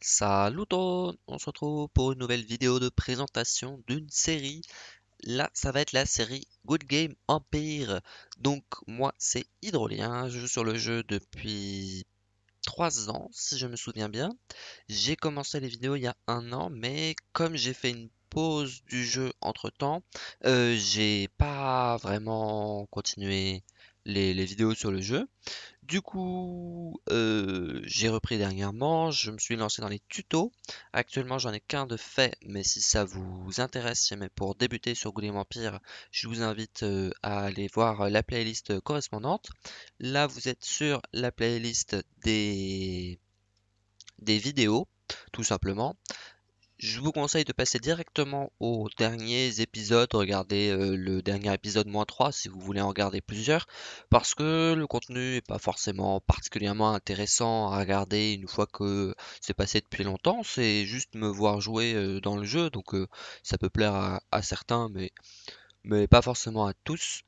Salut tout On se retrouve pour une nouvelle vidéo de présentation d'une série. Là, ça va être la série Good Game Empire. Donc, moi, c'est Hydrolien. Je joue sur le jeu depuis 3 ans, si je me souviens bien. J'ai commencé les vidéos il y a un an, mais comme j'ai fait une pause du jeu entre-temps, euh, j'ai pas vraiment continué les, vidéos sur le jeu. Du coup, euh, j'ai repris dernièrement, je me suis lancé dans les tutos. Actuellement, j'en ai qu'un de fait, mais si ça vous intéresse, mais pour débuter sur Golem Empire, je vous invite euh, à aller voir euh, la playlist correspondante. Là, vous êtes sur la playlist des, des vidéos, tout simplement. Je vous conseille de passer directement aux derniers épisodes, regardez euh, le dernier épisode moins 3 si vous voulez en regarder plusieurs, parce que le contenu n'est pas forcément particulièrement intéressant à regarder une fois que c'est passé depuis longtemps, c'est juste me voir jouer euh, dans le jeu, donc euh, ça peut plaire à, à certains, mais, mais pas forcément à tous.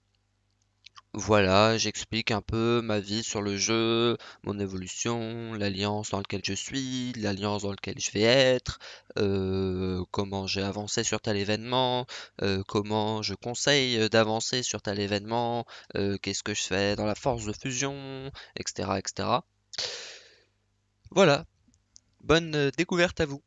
Voilà, j'explique un peu ma vie sur le jeu, mon évolution, l'alliance dans laquelle je suis, l'alliance dans laquelle je vais être, euh, comment j'ai avancé sur tel événement, euh, comment je conseille d'avancer sur tel événement, euh, qu'est-ce que je fais dans la force de fusion, etc. etc. Voilà, bonne découverte à vous.